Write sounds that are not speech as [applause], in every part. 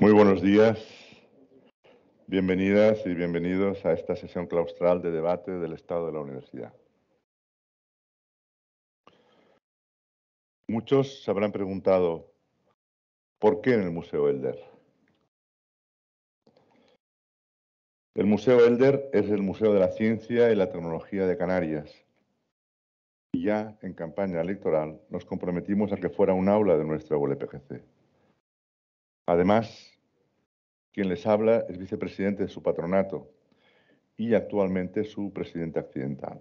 Muy buenos días. Bienvenidas y bienvenidos a esta sesión claustral de debate del estado de la universidad. Muchos se habrán preguntado, ¿por qué en el Museo Elder? El Museo Elder es el Museo de la Ciencia y la Tecnología de Canarias. Y ya en campaña electoral nos comprometimos a que fuera un aula de nuestra ULPGC. Además, quien les habla es vicepresidente de su patronato y actualmente su presidente accidental.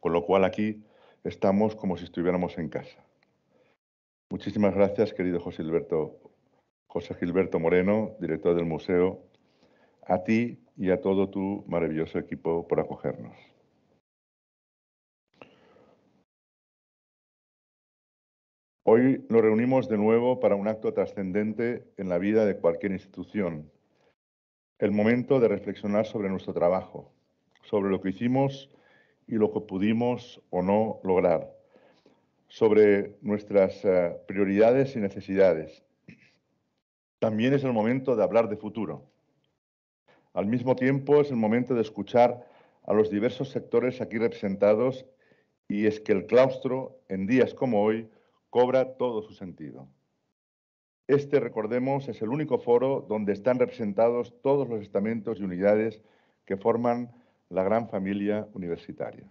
Con lo cual aquí estamos como si estuviéramos en casa. Muchísimas gracias, querido José Gilberto, José Gilberto Moreno, director del museo, a ti y a todo tu maravilloso equipo por acogernos. Hoy nos reunimos de nuevo para un acto trascendente en la vida de cualquier institución. El momento de reflexionar sobre nuestro trabajo, sobre lo que hicimos y lo que pudimos o no lograr, sobre nuestras eh, prioridades y necesidades. También es el momento de hablar de futuro. Al mismo tiempo es el momento de escuchar a los diversos sectores aquí representados y es que el claustro, en días como hoy, cobra todo su sentido. Este, recordemos, es el único foro donde están representados todos los estamentos y unidades que forman la gran familia universitaria.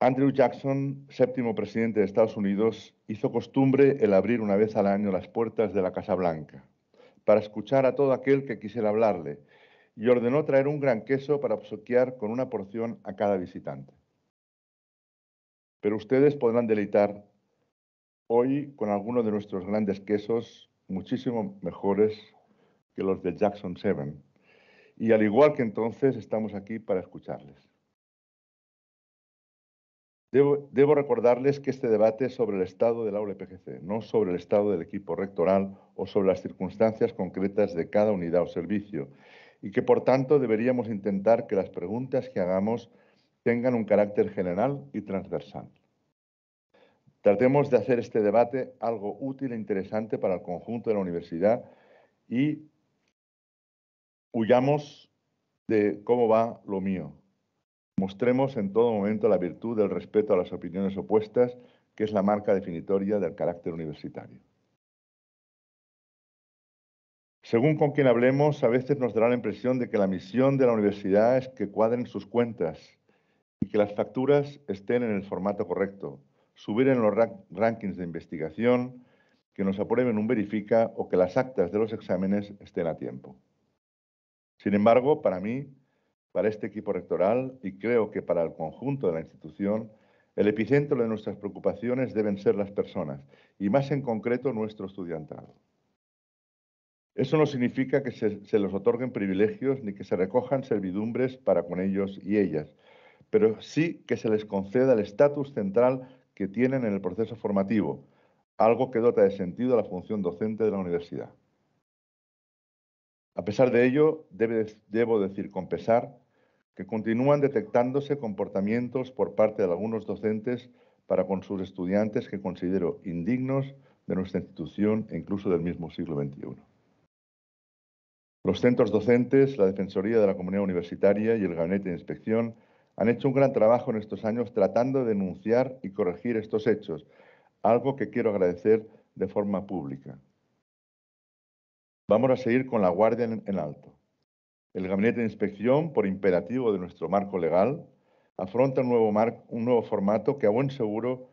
Andrew Jackson, séptimo presidente de Estados Unidos, hizo costumbre el abrir una vez al año las puertas de la Casa Blanca para escuchar a todo aquel que quisiera hablarle y ordenó traer un gran queso para obsequiar con una porción a cada visitante pero ustedes podrán deleitar hoy con algunos de nuestros grandes quesos, muchísimo mejores que los de Jackson 7. Y al igual que entonces, estamos aquí para escucharles. Debo, recordarles que este debate es sobre el estado del aula no sobre el estado del equipo rectoral o sobre las circunstancias concretas de cada unidad o servicio, y que por tanto deberíamos intentar que las preguntas que hagamos tengan un carácter general y transversal. Tratemos de hacer este debate algo útil e interesante para el conjunto de la universidad y huyamos de cómo va lo mío. Mostremos en todo momento la virtud del respeto a las opiniones opuestas, que es la marca definitoria del carácter universitario. Según con quien hablemos, a veces nos dará la impresión de que la misión de la universidad es que cuadren sus cuentas, y que las facturas estén en el formato correcto, subir en los rankings de investigación, que nos aprueben un verifica o que las actas de los exámenes estén a tiempo. Sin embargo, para mí, para este equipo rectoral y creo que para el conjunto de la institución, el epicentro de nuestras preocupaciones deben ser las personas y más en concreto nuestro estudiantado. Eso no significa que se, se les otorguen privilegios ni que se recojan servidumbres para con ellos y ellas, pero sí que se les conceda el estatus central que tienen en el proceso formativo, algo que dota de sentido a la función docente de la universidad. A pesar de ello, debo decir con pesar que continúan detectándose comportamientos por parte de algunos docentes para con sus estudiantes que considero indignos de nuestra institución e incluso del mismo siglo XXI. Los centros docentes, la Defensoría de la Comunidad Universitaria y el Gabinete de Inspección han hecho un gran trabajo en estos años tratando de denunciar y corregir estos hechos, algo que quiero agradecer de forma pública. Vamos a seguir con la guardia en alto. El Gabinete de Inspección, por imperativo de nuestro marco legal, afronta un nuevo, un nuevo formato que a buen seguro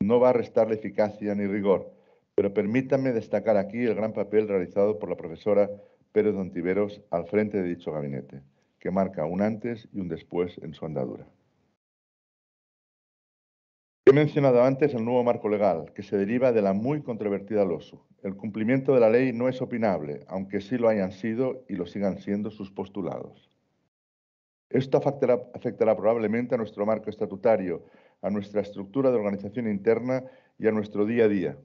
no va a restarle eficacia ni rigor, pero permítanme destacar aquí el gran papel realizado por la profesora Pérez Dontiveros al frente de dicho gabinete que marca un antes y un después en su andadura. He mencionado antes el nuevo marco legal, que se deriva de la muy controvertida LOSU. El cumplimiento de la ley no es opinable, aunque sí lo hayan sido y lo sigan siendo sus postulados. Esto afectará, afectará probablemente a nuestro marco estatutario, a nuestra estructura de organización interna y a nuestro día a día,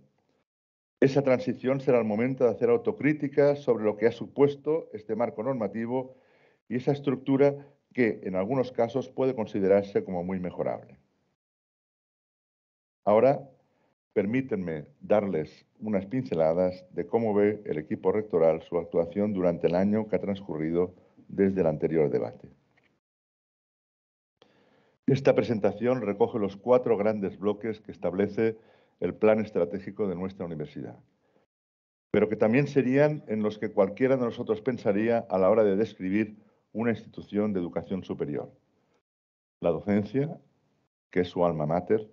esa transición será el momento de hacer autocrítica sobre lo que ha supuesto este marco normativo y esa estructura que en algunos casos puede considerarse como muy mejorable. Ahora, permítanme darles unas pinceladas de cómo ve el equipo rectoral su actuación durante el año que ha transcurrido desde el anterior debate. Esta presentación recoge los cuatro grandes bloques que establece el plan estratégico de nuestra universidad, pero que también serían en los que cualquiera de nosotros pensaría a la hora de describir una institución de educación superior. La docencia, que es su alma mater,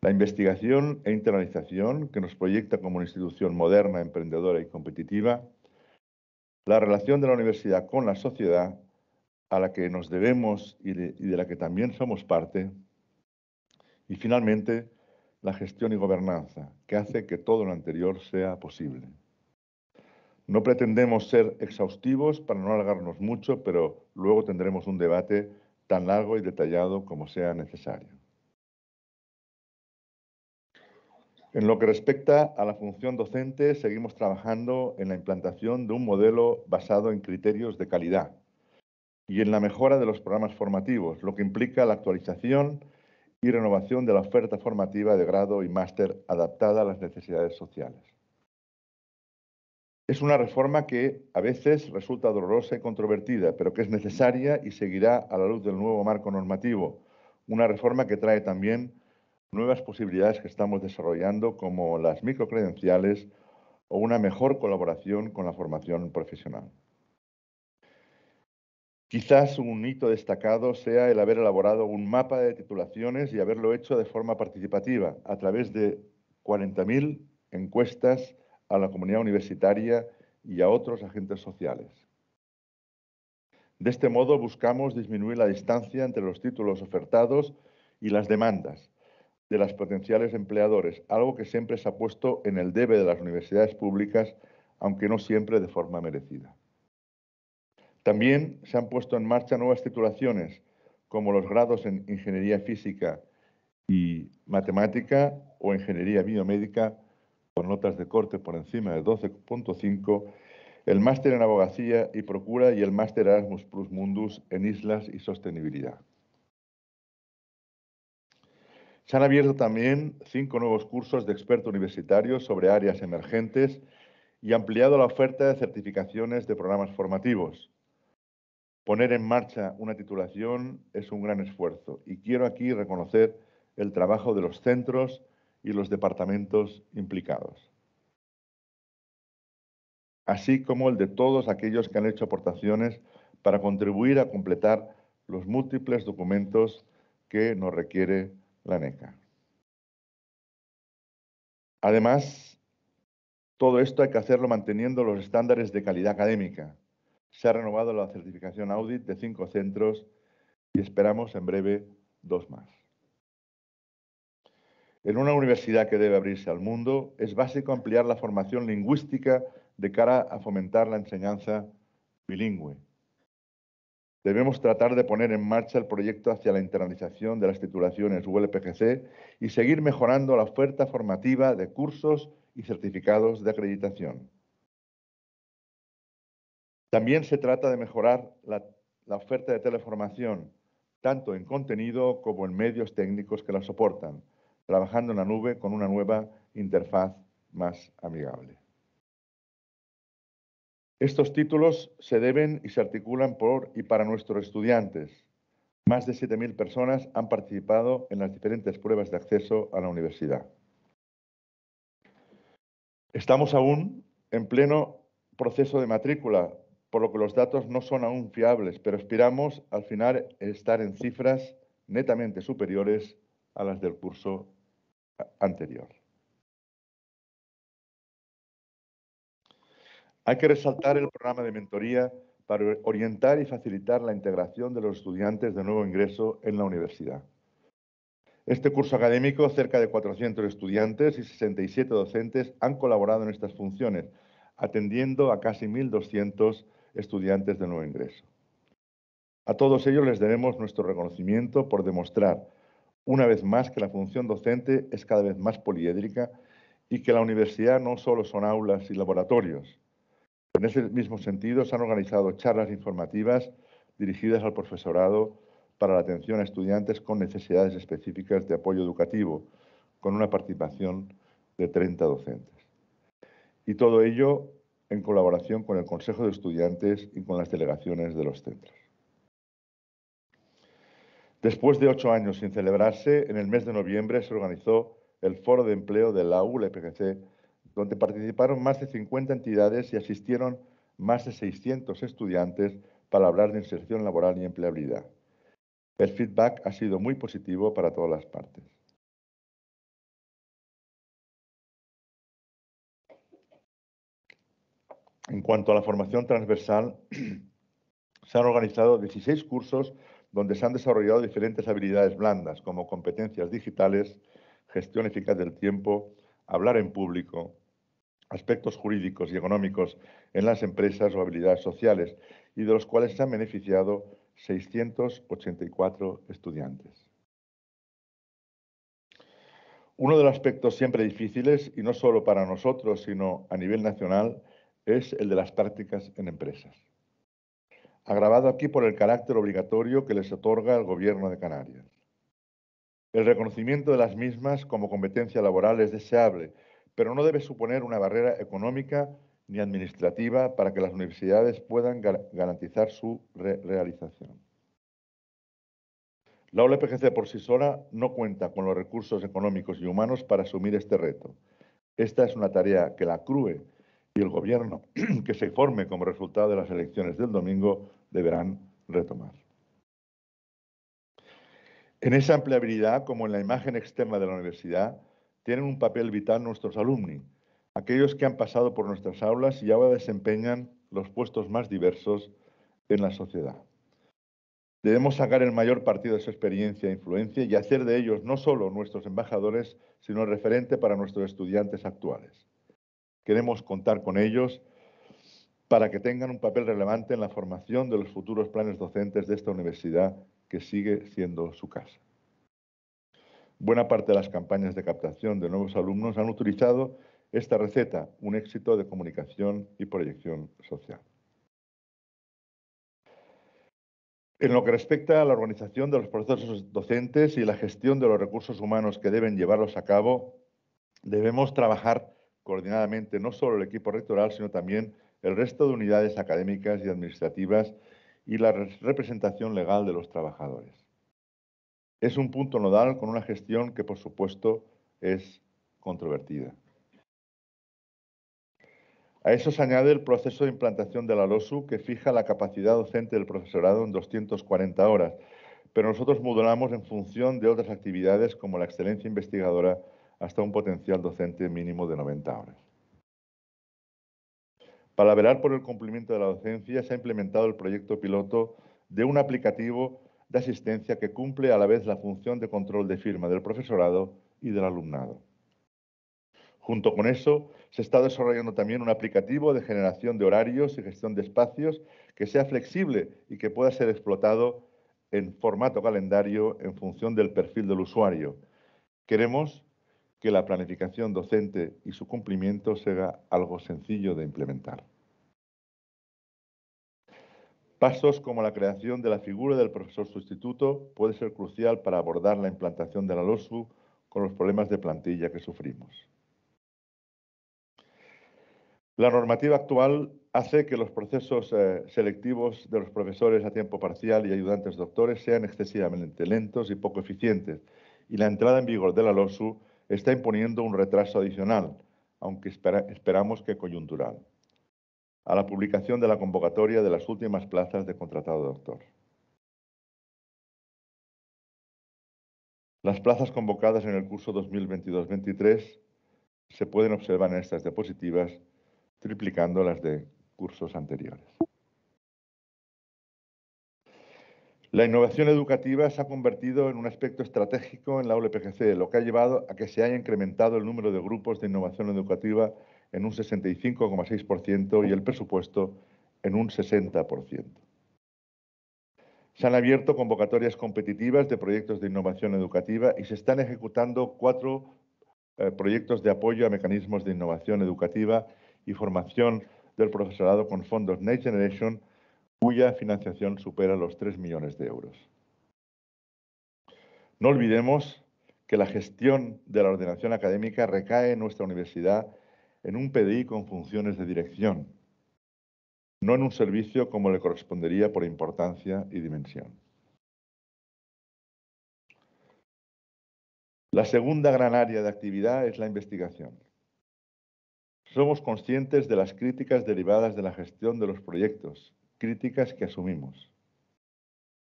la investigación e internalización, que nos proyecta como una institución moderna, emprendedora y competitiva, la relación de la universidad con la sociedad, a la que nos debemos y de, y de la que también somos parte, y finalmente, la gestión y gobernanza, que hace que todo lo anterior sea posible. No pretendemos ser exhaustivos para no alargarnos mucho, pero luego tendremos un debate tan largo y detallado como sea necesario. En lo que respecta a la función docente, seguimos trabajando en la implantación de un modelo basado en criterios de calidad y en la mejora de los programas formativos, lo que implica la actualización y renovación de la oferta formativa de grado y máster adaptada a las necesidades sociales. Es una reforma que a veces resulta dolorosa y controvertida, pero que es necesaria y seguirá a la luz del nuevo marco normativo. Una reforma que trae también nuevas posibilidades que estamos desarrollando, como las microcredenciales o una mejor colaboración con la formación profesional. Quizás un hito destacado sea el haber elaborado un mapa de titulaciones y haberlo hecho de forma participativa a través de 40.000 encuestas a la comunidad universitaria y a otros agentes sociales. De este modo buscamos disminuir la distancia entre los títulos ofertados y las demandas de los potenciales empleadores, algo que siempre se ha puesto en el debe de las universidades públicas, aunque no siempre de forma merecida. También se han puesto en marcha nuevas titulaciones, como los grados en Ingeniería Física y Matemática o Ingeniería Biomédica, con notas de corte por encima de 12.5, el máster en abogacía y procura y el máster Erasmus Plus Mundus en islas y sostenibilidad. Se han abierto también cinco nuevos cursos de experto universitario sobre áreas emergentes y ampliado la oferta de certificaciones de programas formativos. Poner en marcha una titulación es un gran esfuerzo y quiero aquí reconocer el trabajo de los centros, y los departamentos implicados, así como el de todos aquellos que han hecho aportaciones para contribuir a completar los múltiples documentos que nos requiere la NECA. Además, todo esto hay que hacerlo manteniendo los estándares de calidad académica. Se ha renovado la certificación audit de cinco centros y esperamos en breve dos más. En una universidad que debe abrirse al mundo, es básico ampliar la formación lingüística de cara a fomentar la enseñanza bilingüe. Debemos tratar de poner en marcha el proyecto hacia la internalización de las titulaciones ULPGC y seguir mejorando la oferta formativa de cursos y certificados de acreditación. También se trata de mejorar la, la oferta de teleformación, tanto en contenido como en medios técnicos que la soportan, trabajando en la nube con una nueva interfaz más amigable. Estos títulos se deben y se articulan por y para nuestros estudiantes. Más de 7.000 personas han participado en las diferentes pruebas de acceso a la universidad. Estamos aún en pleno proceso de matrícula, por lo que los datos no son aún fiables, pero aspiramos al final estar en cifras netamente superiores a las del curso anterior. Hay que resaltar el programa de mentoría para orientar y facilitar la integración de los estudiantes de nuevo ingreso en la universidad. Este curso académico, cerca de 400 estudiantes y 67 docentes han colaborado en estas funciones, atendiendo a casi 1.200 estudiantes de nuevo ingreso. A todos ellos les debemos nuestro reconocimiento por demostrar una vez más que la función docente es cada vez más poliédrica y que la universidad no solo son aulas y laboratorios. En ese mismo sentido, se han organizado charlas informativas dirigidas al profesorado para la atención a estudiantes con necesidades específicas de apoyo educativo, con una participación de 30 docentes. Y todo ello en colaboración con el Consejo de Estudiantes y con las delegaciones de los centros. Después de ocho años sin celebrarse, en el mes de noviembre se organizó el Foro de Empleo de la ULPGC, e donde participaron más de 50 entidades y asistieron más de 600 estudiantes para hablar de inserción laboral y empleabilidad. El feedback ha sido muy positivo para todas las partes. En cuanto a la formación transversal, [clears throat] se han organizado 16 cursos donde se han desarrollado diferentes habilidades blandas, como competencias digitales, gestión eficaz del tiempo, hablar en público, aspectos jurídicos y económicos en las empresas o habilidades sociales, y de los cuales se han beneficiado 684 estudiantes. Uno de los aspectos siempre difíciles, y no solo para nosotros, sino a nivel nacional, es el de las prácticas en empresas agravado aquí por el carácter obligatorio que les otorga el Gobierno de Canarias. El reconocimiento de las mismas como competencia laboral es deseable, pero no debe suponer una barrera económica ni administrativa para que las universidades puedan garantizar su realización. La OLPGC por sí sola no cuenta con los recursos económicos y humanos para asumir este reto. Esta es una tarea que la CRUE y el Gobierno, [clears throat] que se forme como resultado de las elecciones del domingo, deberán retomar. En esa ampliabilidad, como en la imagen externa de la universidad, tienen un papel vital nuestros alumni, aquellos que han pasado por nuestras aulas y ahora desempeñan los puestos más diversos en la sociedad. Debemos sacar el mayor partido de su experiencia e influencia y hacer de ellos no solo nuestros embajadores, sino referente para nuestros estudiantes actuales. Queremos contar con ellos para que tengan un papel relevante en la formación de los futuros planes docentes de esta universidad que sigue siendo su casa. Buena parte de las campañas de captación de nuevos alumnos han utilizado esta receta, un éxito de comunicación y proyección social. En lo que respecta a la organización de los procesos docentes y la gestión de los recursos humanos que deben llevarlos a cabo, debemos trabajar coordinadamente no solo el equipo rectoral, sino también el resto de unidades académicas y administrativas y la representación legal de los trabajadores. Es un punto nodal con una gestión que, por supuesto, es controvertida. A eso se añade el proceso de implantación de la LOSU, que fija la capacidad docente del profesorado en 240 horas, pero nosotros modulamos en función de otras actividades como la excelencia investigadora hasta un potencial docente mínimo de 90 horas. Para velar por el cumplimiento de la docencia, se ha implementado el proyecto piloto de un aplicativo de asistencia que cumple a la vez la función de control de firma del profesorado y del alumnado. Junto con eso, se está desarrollando también un aplicativo de generación de horarios y gestión de espacios que sea flexible y que pueda ser explotado en formato calendario en función del perfil del usuario. Queremos que la planificación docente y su cumplimiento sea algo sencillo de implementar. Pasos como la creación de la figura del profesor sustituto puede ser crucial para abordar la implantación de la LOSU con los problemas de plantilla que sufrimos. La normativa actual hace que los procesos eh, selectivos de los profesores a tiempo parcial y ayudantes doctores sean excesivamente lentos y poco eficientes, y la entrada en vigor de la LOSU está imponiendo un retraso adicional, aunque esperamos que coyuntural, a la publicación de la convocatoria de las últimas plazas de contratado doctor. Las plazas convocadas en el curso 2022-23 se pueden observar en estas diapositivas, triplicando las de cursos anteriores. La innovación educativa se ha convertido en un aspecto estratégico en la OLPGC, lo que ha llevado a que se haya incrementado el número de grupos de innovación educativa en un 65,6% y el presupuesto en un 60%. Se han abierto convocatorias competitivas de proyectos de innovación educativa y se están ejecutando cuatro eh, proyectos de apoyo a mecanismos de innovación educativa y formación del profesorado con fondos Next Generation cuya financiación supera los 3 millones de euros. No olvidemos que la gestión de la ordenación académica recae en nuestra universidad en un PDI con funciones de dirección, no en un servicio como le correspondería por importancia y dimensión. La segunda gran área de actividad es la investigación. Somos conscientes de las críticas derivadas de la gestión de los proyectos críticas que asumimos,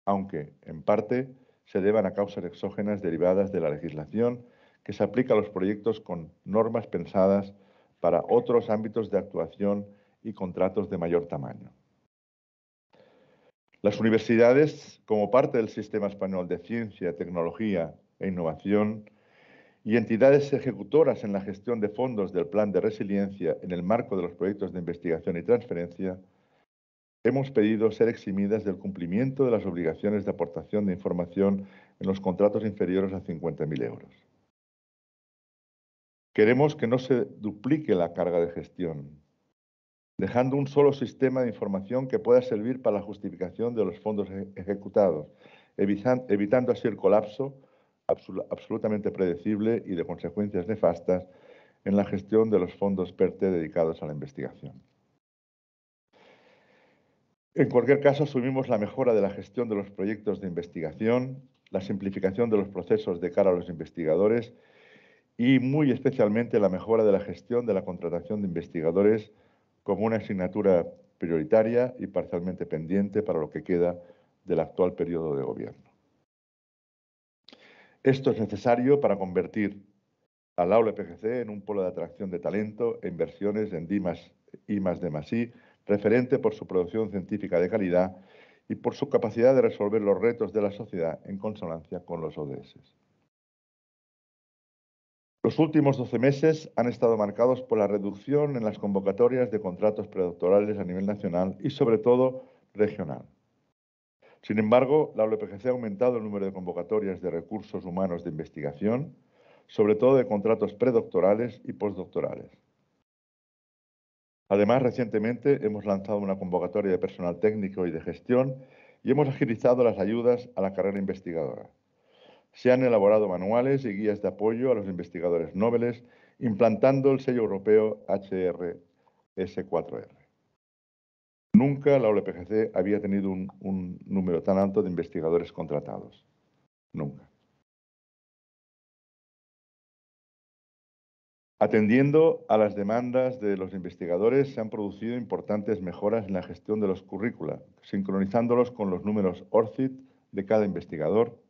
aunque en parte se deban a causas exógenas derivadas de la legislación que se aplica a los proyectos con normas pensadas para otros ámbitos de actuación y contratos de mayor tamaño. Las universidades, como parte del sistema español de ciencia, tecnología e innovación, y entidades ejecutoras en la gestión de fondos del Plan de Resiliencia en el marco de los proyectos de investigación y transferencia, hemos pedido ser eximidas del cumplimiento de las obligaciones de aportación de información en los contratos inferiores a 50.000 euros. Queremos que no se duplique la carga de gestión, dejando un solo sistema de información que pueda servir para la justificación de los fondos e-, ejecutados, evitando así el colapso absolutamente predecible y de consecuencias nefastas en la gestión de los fondos PERTE dedicados a la investigación. En cualquier caso, asumimos la mejora de la gestión de los proyectos de investigación, la simplificación de los procesos de cara a los investigadores y muy especialmente la mejora de la gestión de la contratación de investigadores como una asignatura prioritaria y parcialmente pendiente para lo que queda del actual periodo de gobierno. Esto es necesario para convertir al aula PGC en un polo de atracción de talento e inversiones en Dimas de D+, referente por su producción científica de calidad y por su capacidad de resolver los retos de la sociedad en consonancia con los ODS. Los últimos 12 meses han estado marcados por la reducción en las convocatorias de contratos predoctorales a nivel nacional y, sobre todo, regional. Sin embargo, la OLPGC ha aumentado el número de convocatorias de recursos humanos de investigación, sobre todo de contratos predoctorales y postdoctorales. Además, recientemente hemos lanzado una convocatoria de personal técnico y de gestión y hemos agilizado las ayudas a la carrera investigadora. Se han elaborado manuales y guías de apoyo a los investigadores nobeles, implantando el sello europeo HRS4R. Nunca la OLPGC había tenido un número tan alto de investigadores contratados. Nunca. Atendiendo a las demandas de los investigadores, se han producido importantes mejoras en la gestión de los currícula, sincronizándolos con los números ORCID de cada investigador,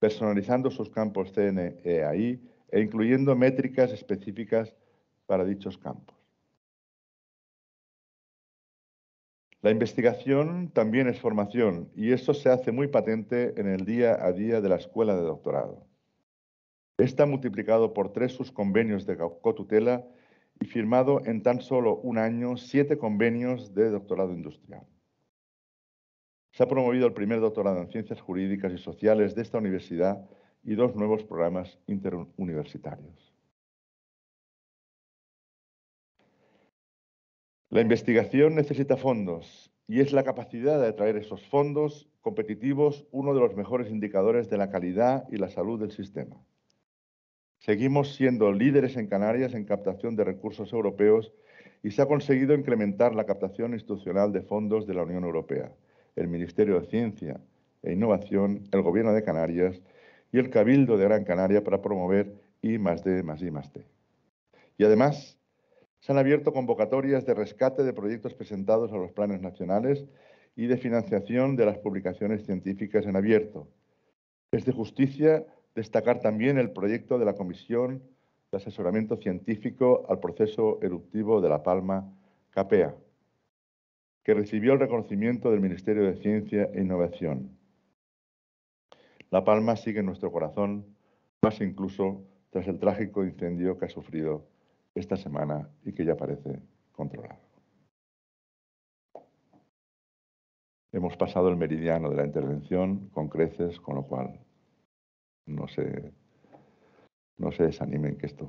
personalizando sus campos CNEAI e incluyendo métricas específicas para dichos campos. La investigación también es formación y esto se hace muy patente en el día a día de la escuela de doctorado. Está multiplicado por tres sus convenios de cotutela y firmado en tan solo un año siete convenios de doctorado industrial. Se ha promovido el primer doctorado en Ciencias Jurídicas y Sociales de esta universidad y dos nuevos programas interuniversitarios. La investigación necesita fondos y es la capacidad de atraer esos fondos competitivos uno de los mejores indicadores de la calidad y la salud del sistema. Seguimos siendo líderes en Canarias en captación de recursos europeos y se ha conseguido incrementar la captación institucional de fondos de la Unión Europea. El Ministerio de Ciencia e Innovación, el Gobierno de Canarias y el Cabildo de Gran Canaria para promover I más D más I más T. Y además, se han abierto convocatorias de rescate de proyectos presentados a los planes nacionales y de financiación de las publicaciones científicas en abierto. Es de justicia Destacar también el proyecto de la Comisión de Asesoramiento Científico al Proceso Eruptivo de La Palma, CAPEA, que recibió el reconocimiento del Ministerio de Ciencia e Innovación. La Palma sigue en nuestro corazón, más incluso tras el trágico incendio que ha sufrido esta semana y que ya parece controlado. Hemos pasado el meridiano de la intervención con creces, con lo cual no se, desanimen que esto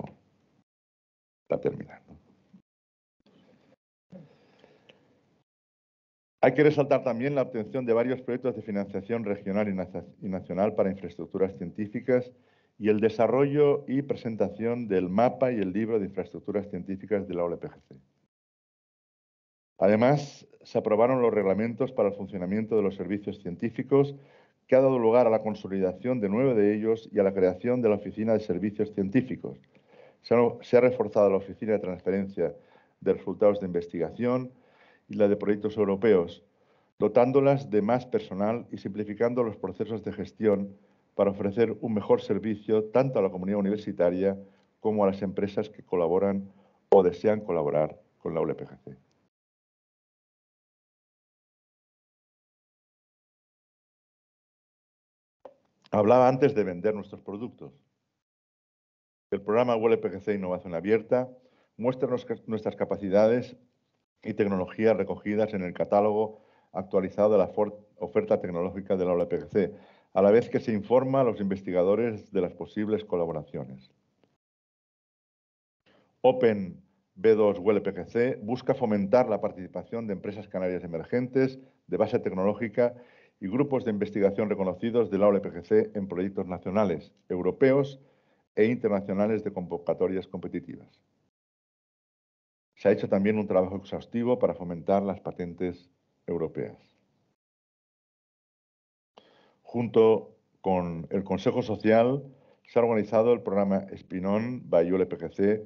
está terminando. Hay que resaltar también la obtención de varios proyectos de financiación regional y nacional para infraestructuras científicas y el desarrollo y presentación del mapa y el libro de infraestructuras científicas de la OLPGC. Además, se aprobaron los reglamentos para el funcionamiento de los servicios científicos que ha dado lugar a la consolidación de nueve de ellos y a la creación de la Oficina de Servicios Científicos. Se ha, reforzado la Oficina de Transferencia de Resultados de Investigación y la de Proyectos Europeos, dotándolas de más personal y simplificando los procesos de gestión para ofrecer un mejor servicio tanto a la comunidad universitaria como a las empresas que colaboran o desean colaborar con la ULPGC. hablaba antes de vender nuestros productos. El programa ULPGC Innovación Abierta muestra nuestras capacidades y tecnologías recogidas en el catálogo actualizado de la oferta tecnológica de la ULPGC, a la vez que se informa a los investigadores de las posibles colaboraciones. Open B2 ULPGC busca fomentar la participación de empresas canarias emergentes de base tecnológica y grupos de investigación reconocidos del la en proyectos nacionales, europeos e internacionales de convocatorias competitivas. Se ha hecho también un trabajo exhaustivo para fomentar las patentes europeas. Junto con el Consejo Social se ha organizado el programa Espinón by OLPGC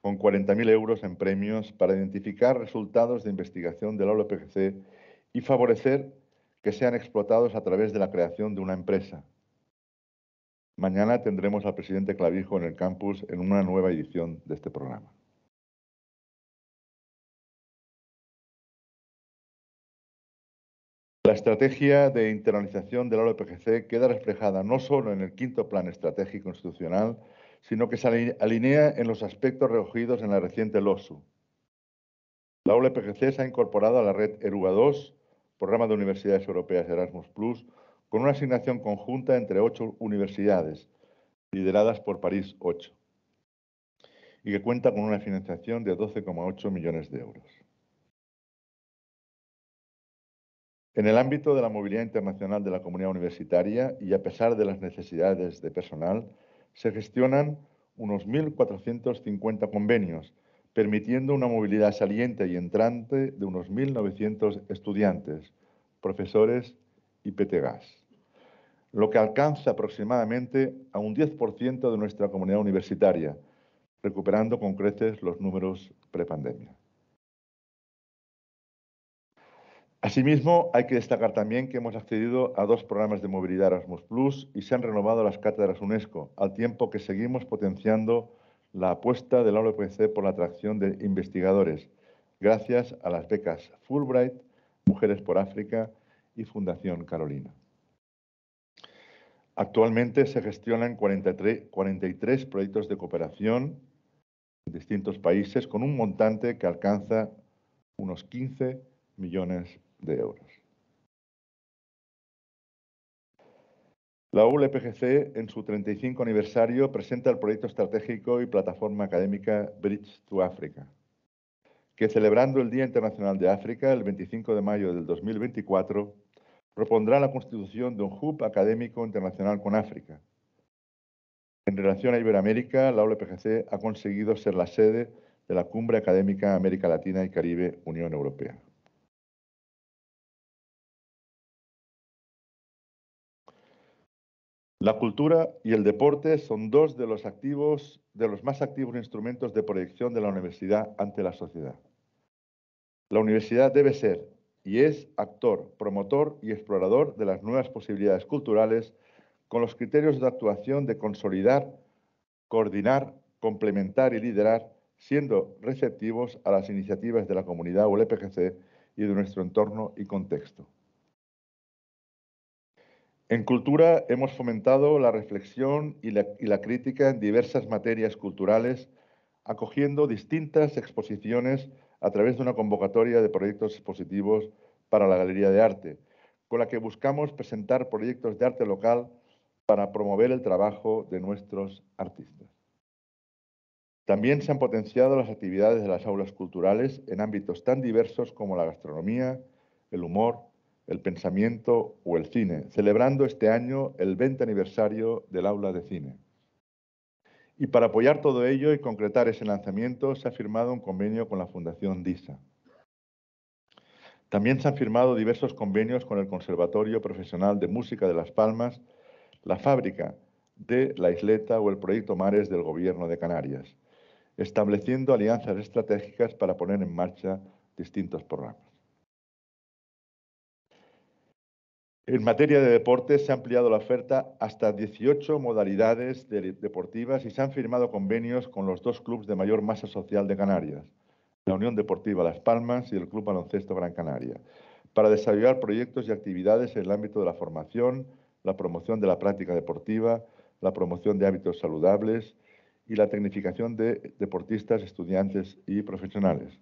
con 40.000 euros en premios para identificar resultados de investigación del la OLPGC y favorecer que sean explotados a través de la creación de una empresa. Mañana tendremos al presidente Clavijo en el campus en una nueva edición de este programa. La estrategia de internalización de la OPGC queda reflejada no solo en el quinto plan estratégico institucional, sino que se alinea en los aspectos recogidos en la reciente LOSU. La OLPGC se ha incorporado a la red ERUA 2 programa de universidades europeas Erasmus Plus, con una asignación conjunta entre ocho universidades, lideradas por París 8, y que cuenta con una financiación de 12,8 millones de euros. En el ámbito de la movilidad internacional de la comunidad universitaria y a pesar de las necesidades de personal, se gestionan unos 1.450 convenios permitiendo una movilidad saliente y entrante de unos 1.900 estudiantes, profesores y PTGAS, lo que alcanza aproximadamente a un 10% de nuestra comunidad universitaria, recuperando con creces los números prepandemia. Asimismo, hay que destacar también que hemos accedido a dos programas de movilidad Erasmus Plus y se han renovado las cátedras UNESCO, al tiempo que seguimos potenciando la apuesta de la por la atracción de investigadores, gracias a las becas Fulbright, Mujeres por África y Fundación Carolina. Actualmente se gestionan 43, 43 proyectos de cooperación en distintos países con un montante que alcanza unos 15 millones de euros. La ULPGC, en su 35 aniversario, presenta el proyecto estratégico y plataforma académica Bridge to Africa, que celebrando el Día Internacional de África, el 25 de mayo del 2024, propondrá la constitución de un hub académico internacional con África. En relación a Iberoamérica, la ULPGC ha conseguido ser la sede de la Cumbre Académica América Latina y Caribe Unión Europea. La cultura y el deporte son dos de los, activos, de los más activos instrumentos de proyección de la universidad ante la sociedad. La universidad debe ser y es actor, promotor y explorador de las nuevas posibilidades culturales con los criterios de actuación de consolidar, coordinar, complementar y liderar, siendo receptivos a las iniciativas de la comunidad o el EPGC y de nuestro entorno y contexto. En cultura hemos fomentado la reflexión y la, crítica en diversas materias culturales, acogiendo distintas exposiciones a través de una convocatoria de proyectos expositivos para la Galería de Arte, con la que buscamos presentar proyectos de arte local para promover el trabajo de nuestros artistas. También se han potenciado las actividades de las aulas culturales en ámbitos tan diversos como la gastronomía, el humor, el pensamiento o el cine, celebrando este año el 20 aniversario del aula de cine. Y para apoyar todo ello y concretar ese lanzamiento, se ha firmado un convenio con la Fundación DISA. También se han firmado diversos convenios con el Conservatorio Profesional de Música de Las Palmas, la Fábrica de la Isleta o el Proyecto Mares del Gobierno de Canarias, estableciendo alianzas estratégicas para poner en marcha distintos programas. En materia de deportes se ha ampliado la oferta hasta 18 modalidades deportivas y se han firmado convenios con los dos clubes de mayor masa social de Canarias, la Unión Deportiva Las Palmas y el Club Baloncesto Gran Canaria, para desarrollar proyectos y actividades en el ámbito de la formación, la promoción de la práctica deportiva, la promoción de hábitos saludables y la tecnificación de deportistas, estudiantes y profesionales,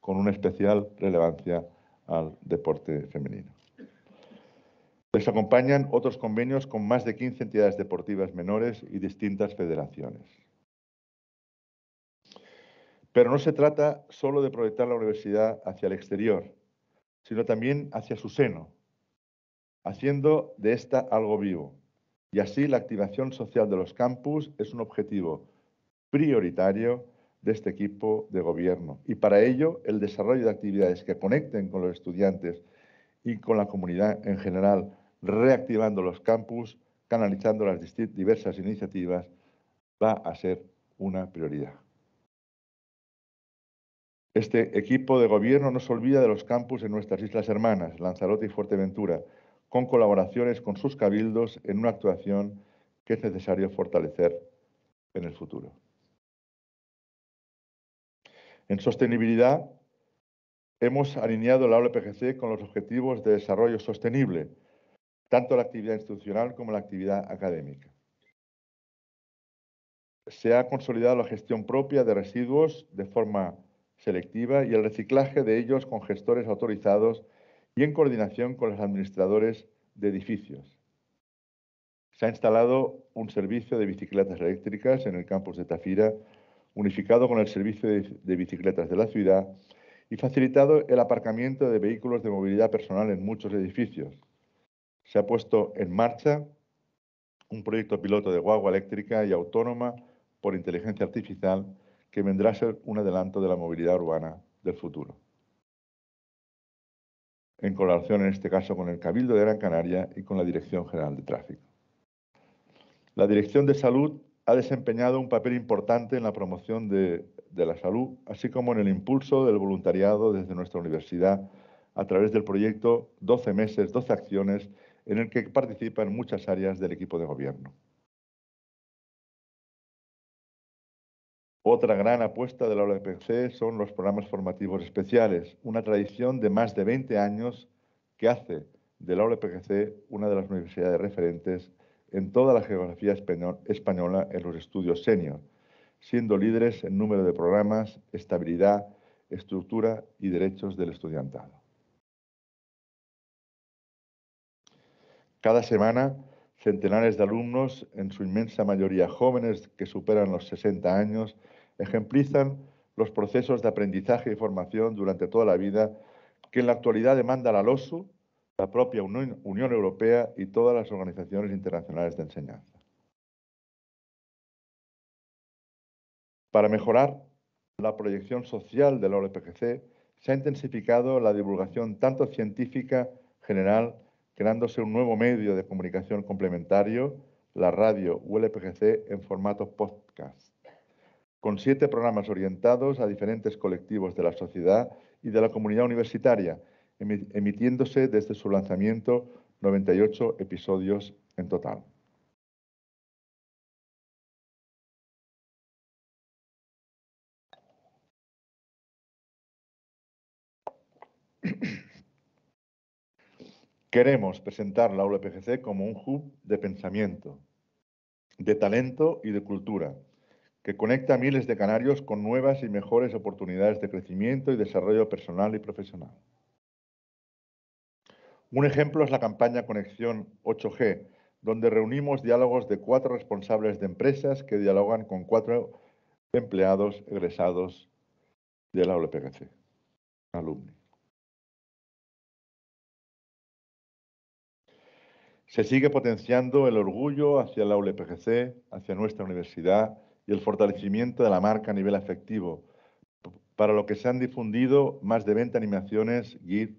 con una especial relevancia al deporte femenino. Les acompañan otros convenios con más de 15 entidades deportivas menores y distintas federaciones. Pero no se trata solo de proyectar la universidad hacia el exterior, sino también hacia su seno, haciendo de esta algo vivo. Y así la activación social de los campus es un objetivo prioritario de este equipo de gobierno. Y para ello, el desarrollo de actividades que conecten con los estudiantes y con la comunidad en general, reactivando los campus, canalizando las diversas iniciativas, va a ser una prioridad. Este equipo de gobierno no se olvida de los campus en nuestras islas hermanas, Lanzarote y Fuerteventura, con colaboraciones con sus cabildos en una actuación que es necesario fortalecer en el futuro. En sostenibilidad, hemos alineado la OLPGC con los Objetivos de Desarrollo Sostenible, tanto la actividad institucional como la actividad académica. Se ha consolidado la gestión propia de residuos de forma selectiva y el reciclaje de ellos con gestores autorizados y en coordinación con los administradores de edificios. Se ha instalado un servicio de bicicletas eléctricas en el campus de Tafira, unificado con el servicio de bicicletas de la ciudad y facilitado el aparcamiento de vehículos de movilidad personal en muchos edificios se ha puesto en marcha un proyecto piloto de guagua eléctrica y autónoma por inteligencia artificial que vendrá a ser un adelanto de la movilidad urbana del futuro. En colaboración en este caso con el Cabildo de Gran Canaria y con la Dirección General de Tráfico. La Dirección de Salud ha desempeñado un papel importante en la promoción de, la salud, así como en el impulso del voluntariado desde nuestra universidad a través del proyecto 12 meses, 12 acciones en el que participan muchas áreas del equipo de gobierno. Otra gran apuesta de la OLPGC son los programas formativos especiales, una tradición de más de 20 años que hace de la OLPGC una de las universidades referentes en toda la geografía española en los estudios senior, siendo líderes en número de programas, estabilidad, estructura y derechos del estudiantado. Cada semana, centenares de alumnos, en su inmensa mayoría jóvenes que superan los 60 años, ejemplizan los procesos de aprendizaje y formación durante toda la vida que en la actualidad demanda la LOSU, la propia Unión Europea y todas las organizaciones internacionales de enseñanza. Para mejorar la proyección social de la OLPGC, se ha intensificado la divulgación tanto científica, general, creándose un nuevo medio de comunicación complementario, la radio ULPGC en formato podcast, con siete programas orientados a diferentes colectivos de la sociedad y de la comunidad universitaria, emitiéndose desde su lanzamiento 98 episodios en total. Queremos presentar la ULPGC como un hub de pensamiento, de talento y de cultura, que conecta a miles de canarios con nuevas y mejores oportunidades de crecimiento y desarrollo personal y profesional. Un ejemplo es la campaña Conexión 8G, donde reunimos diálogos de cuatro responsables de empresas que dialogan con cuatro empleados egresados de la ULPGC, alumni. Se sigue potenciando el orgullo hacia la ULPGC, hacia nuestra universidad y el fortalecimiento de la marca a nivel afectivo, para lo que se han difundido más de 20 animaciones GIF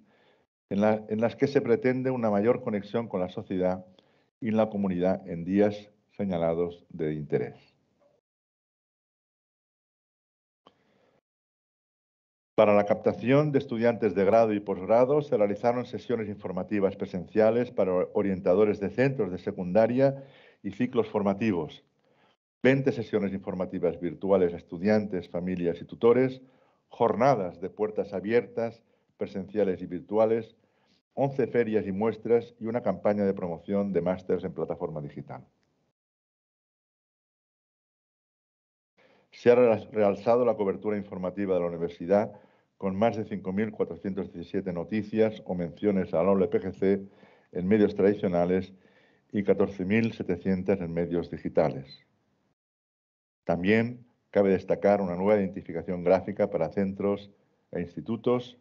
en las que se pretende una mayor conexión con la sociedad y la comunidad en días señalados de interés. Para la captación de estudiantes de grado y posgrado se realizaron sesiones informativas presenciales para orientadores de centros de secundaria y ciclos formativos, 20 sesiones informativas virtuales a estudiantes, familias y tutores, jornadas de puertas abiertas, presenciales y virtuales, 11 ferias y muestras y una campaña de promoción de másters en plataforma digital. Se ha realzado la cobertura informativa de la universidad con más de 5.417 noticias o menciones a la OLPGC en medios tradicionales y 14.700 en medios digitales. También cabe destacar una nueva identificación gráfica para centros e institutos.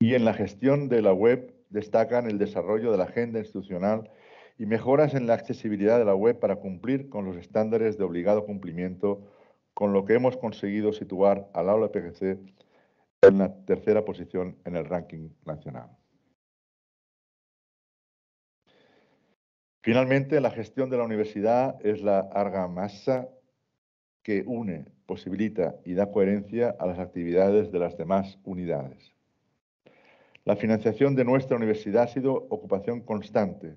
Y en la gestión de la web destacan el desarrollo de la agenda institucional y mejoras en la accesibilidad de la web para cumplir con los estándares de obligado cumplimiento con lo que hemos conseguido situar al aula PGC en la tercera posición en el ranking nacional. Finalmente, la gestión de la universidad es la argamasa que une, posibilita y da coherencia a las actividades de las demás unidades. La financiación de nuestra universidad ha sido ocupación constante.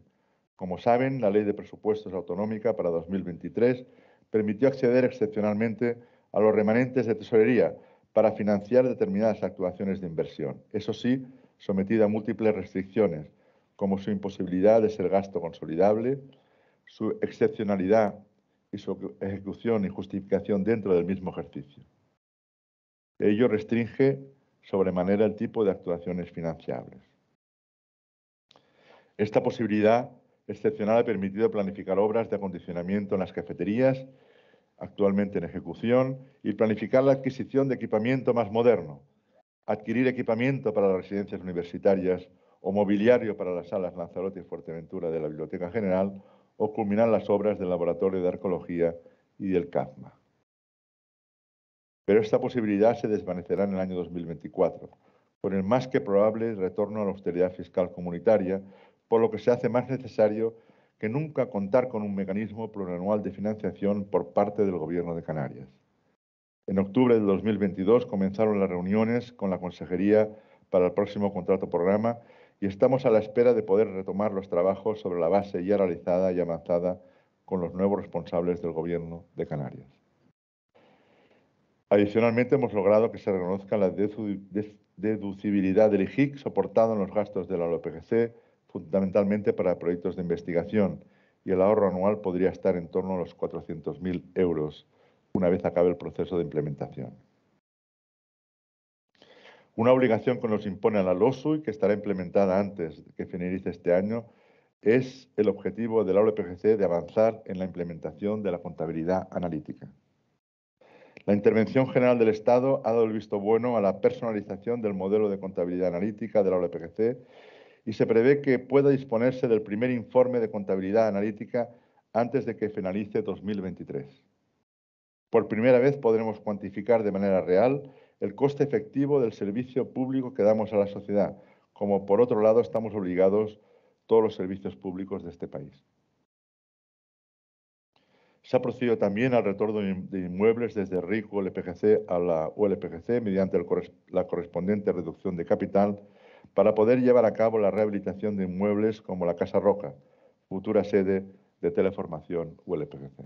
Como saben, la Ley de Presupuestos Autonómica para 2023 permitió acceder excepcionalmente a los remanentes de tesorería para financiar determinadas actuaciones de inversión, eso sí, sometida a múltiples restricciones, como su imposibilidad de ser gasto consolidable, su excepcionalidad y su ejecución y justificación dentro del mismo ejercicio. Ello restringe sobremanera el tipo de actuaciones financiables. Esta posibilidad excepcional ha permitido planificar obras de acondicionamiento en las cafeterías, actualmente en ejecución, y planificar la adquisición de equipamiento más moderno, adquirir equipamiento para las residencias universitarias o mobiliario para las salas Lanzarote y Fuerteventura de la Biblioteca General o culminar las obras del Laboratorio de Arqueología y del CAFMA. Pero esta posibilidad se desvanecerá en el año 2024, con el más que probable retorno a la austeridad fiscal comunitaria, por lo que se hace más necesario que nunca contar con un mecanismo plurianual de financiación por parte del Gobierno de Canarias. En octubre de 2022 comenzaron las reuniones con la Consejería para el próximo contrato programa y estamos a la espera de poder retomar los trabajos sobre la base ya realizada y avanzada con los nuevos responsables del Gobierno de Canarias. Adicionalmente, hemos logrado que se reconozca la deducibilidad del IGIC soportado en los gastos de la OPGC fundamentalmente para proyectos de investigación, y el ahorro anual podría estar en torno a los 400.000 euros una vez acabe el proceso de implementación. Una obligación que nos impone la LOSU y que estará implementada antes de que finalice este año es el objetivo de la OLPGC de avanzar en la implementación de la contabilidad analítica. La intervención general del Estado ha dado el visto bueno a la personalización del modelo de contabilidad analítica de la OLPGC y se prevé que pueda disponerse del primer informe de contabilidad analítica antes de que finalice 2023. Por primera vez podremos cuantificar de manera real el coste efectivo del servicio público que damos a la sociedad, como por otro lado estamos obligados todos los servicios públicos de este país. Se ha procedido también al retorno de inmuebles desde RICO, a la ULPGC mediante la correspondiente reducción de capital para poder llevar a cabo la rehabilitación de inmuebles como la Casa Roca, futura sede de Teleformación ULPGC.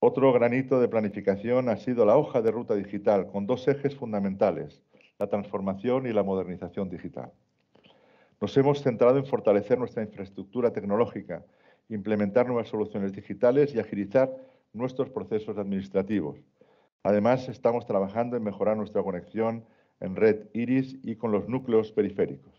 Otro granito de planificación ha sido la hoja de ruta digital, con dos ejes fundamentales, la transformación y la modernización digital. Nos hemos centrado en fortalecer nuestra infraestructura tecnológica, implementar nuevas soluciones digitales y agilizar nuestros procesos administrativos, Además, estamos trabajando en mejorar nuestra conexión en red Iris y con los núcleos periféricos.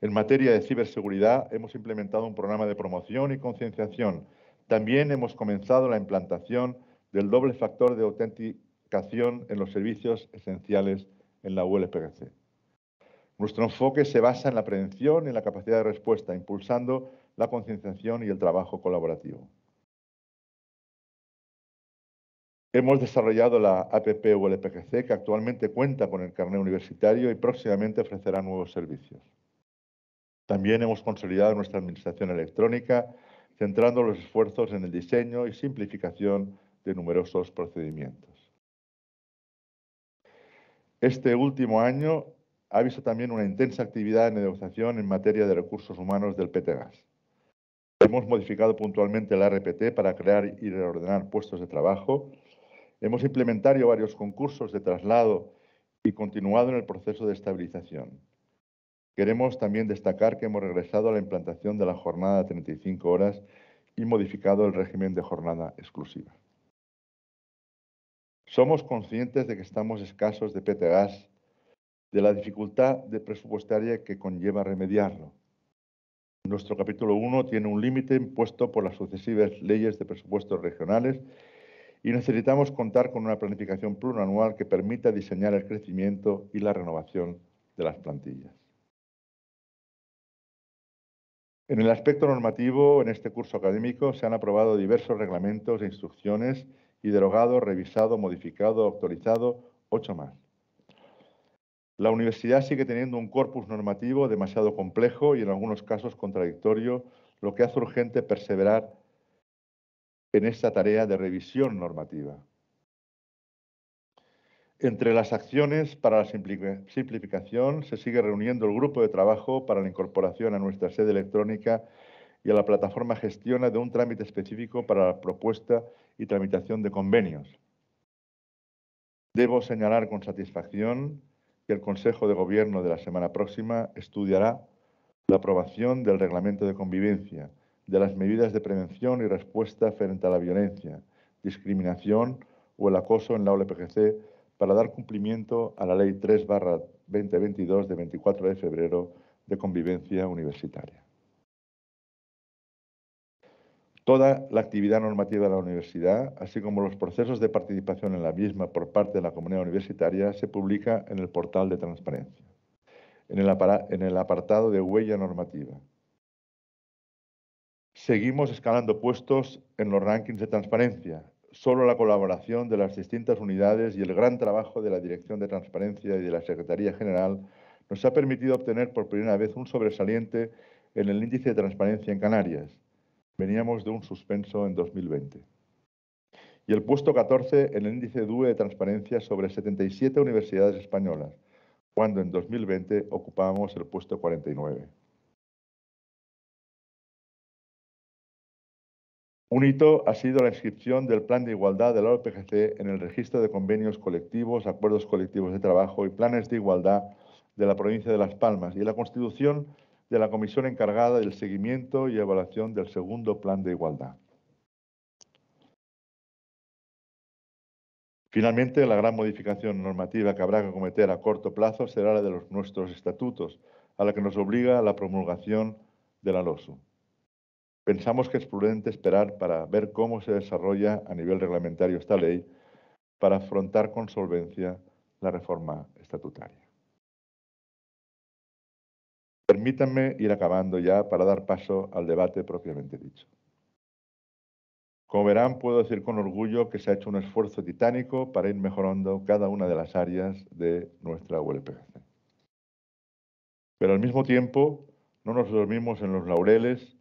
En materia de ciberseguridad, hemos implementado un programa de promoción y concienciación. También hemos comenzado la implantación del doble factor de autenticación en los servicios esenciales en la ULPGC. Nuestro enfoque se basa en la prevención y en la capacidad de respuesta, impulsando la concienciación y el trabajo colaborativo. Hemos desarrollado la APP ULPGC, que actualmente cuenta con el carnet universitario y próximamente ofrecerá nuevos servicios. También hemos consolidado nuestra administración electrónica, centrando los esfuerzos en el diseño y simplificación de numerosos procedimientos. Este último año ha visto también una intensa actividad en negociación en materia de recursos humanos del PTGAS. Hemos modificado puntualmente la RPT para crear y reordenar puestos de trabajo, Hemos implementado varios concursos de traslado y continuado en el proceso de estabilización. Queremos también destacar que hemos regresado a la implantación de la jornada de 35 horas y modificado el régimen de jornada exclusiva. Somos conscientes de que estamos escasos de PTGAS, de la dificultad presupuestaria que conlleva remediarlo. Nuestro capítulo 1 tiene un límite impuesto por las sucesivas leyes de presupuestos regionales y necesitamos contar con una planificación plurianual que permita diseñar el crecimiento y la renovación de las plantillas. En el aspecto normativo, en este curso académico se han aprobado diversos reglamentos e instrucciones y derogado, revisado, modificado, autorizado, ocho más. La universidad sigue teniendo un corpus normativo demasiado complejo y en algunos casos contradictorio, lo que hace urgente perseverar en esta tarea de revisión normativa. Entre las acciones para la simplificación se sigue reuniendo el grupo de trabajo para la incorporación a nuestra sede electrónica y a la plataforma gestiona de un trámite específico para la propuesta y tramitación de convenios. Debo señalar con satisfacción que el Consejo de Gobierno de la semana próxima estudiará la aprobación del reglamento de convivencia, de las medidas de prevención y respuesta frente a la violencia, discriminación o el acoso en la OLPGC para dar cumplimiento a la Ley 3-2022 de 24 de febrero de convivencia universitaria. Toda la actividad normativa de la universidad, así como los procesos de participación en la misma por parte de la comunidad universitaria, se publica en el portal de transparencia, en el, en el apartado de huella normativa. Seguimos escalando puestos en los rankings de transparencia. Solo la colaboración de las distintas unidades y el gran trabajo de la Dirección de Transparencia y de la Secretaría General nos ha permitido obtener por primera vez un sobresaliente en el índice de transparencia en Canarias. Veníamos de un suspenso en 2020. Y el puesto 14 en el índice DUE de transparencia sobre 77 universidades españolas, cuando en 2020 ocupábamos el puesto 49. Un hito ha sido la inscripción del Plan de Igualdad de la OPGC en el registro de convenios colectivos, acuerdos colectivos de trabajo y planes de igualdad de la provincia de Las Palmas y la constitución de la comisión encargada del seguimiento y evaluación del segundo plan de igualdad. Finalmente, la gran modificación normativa que habrá que acometer a corto plazo será la de los, nuestros estatutos, a la que nos obliga la promulgación de la LOSU. Pensamos que es prudente esperar para ver cómo se desarrolla a nivel reglamentario esta ley para afrontar con solvencia la reforma estatutaria. Permítanme ir acabando ya para dar paso al debate propiamente dicho. Como verán, puedo decir con orgullo que se ha hecho un esfuerzo titánico para ir mejorando cada una de las áreas de nuestra ULPC. Pero al mismo tiempo, no nos dormimos en los laureles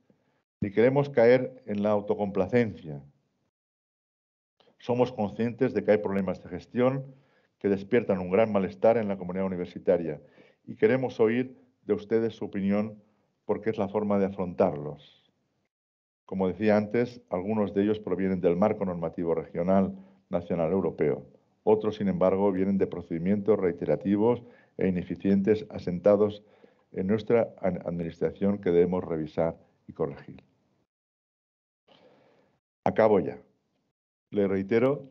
ni queremos caer en la autocomplacencia. Somos conscientes de que hay problemas de gestión que despiertan un gran malestar en la comunidad universitaria y queremos oír de ustedes su opinión porque es la forma de afrontarlos. Como decía antes, algunos de ellos provienen del marco normativo regional, nacional, europeo. Otros, sin embargo, vienen de procedimientos reiterativos e ineficientes asentados en nuestra administración que debemos revisar y corregir. Acabo ya. Le reitero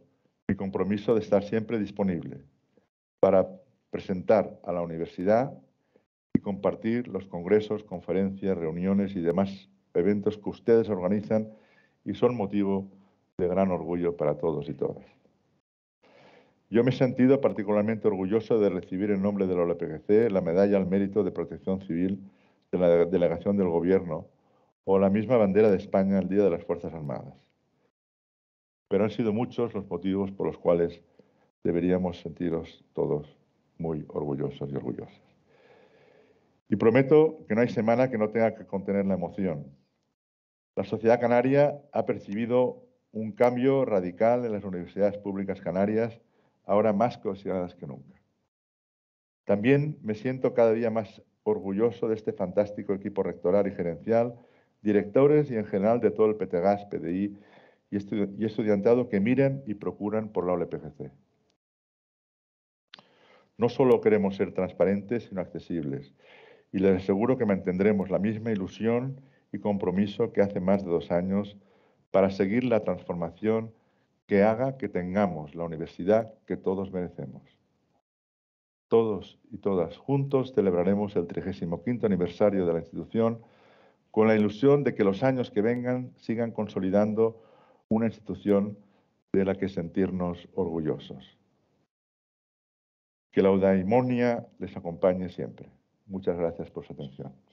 mi compromiso de estar siempre disponible para presentar a la universidad y compartir los congresos, conferencias, reuniones y demás eventos que ustedes organizan y son motivo de gran orgullo para todos y todas. Yo me he sentido particularmente orgulloso de recibir en nombre de la OLPGC la medalla al mérito de protección civil de la delegación del Gobierno o la misma bandera de España el Día de las Fuerzas Armadas. Pero han sido muchos los motivos por los cuales deberíamos sentiros todos muy orgullosos y orgullosas. Y prometo que no hay semana que no tenga que contener la emoción. La sociedad canaria ha percibido un cambio radical en las universidades públicas canarias, ahora más consideradas que nunca. También me siento cada día más orgulloso de este fantástico equipo rectoral y gerencial, directores y en general de todo el PTGAS, PDI y, este, este estudiantado que miren y procuran por la OLPGC. No solo queremos ser transparentes, sino accesibles, y les aseguro que mantendremos la misma ilusión y compromiso que hace más de dos años para seguir la transformación que haga que tengamos la universidad que todos merecemos. Todos y todas juntos celebraremos el 35 aniversario de la institución con la ilusión de que los años que vengan sigan consolidando una institución de la que sentirnos orgullosos. Que la eudaimonia les acompañe siempre. Muchas gracias por su atención.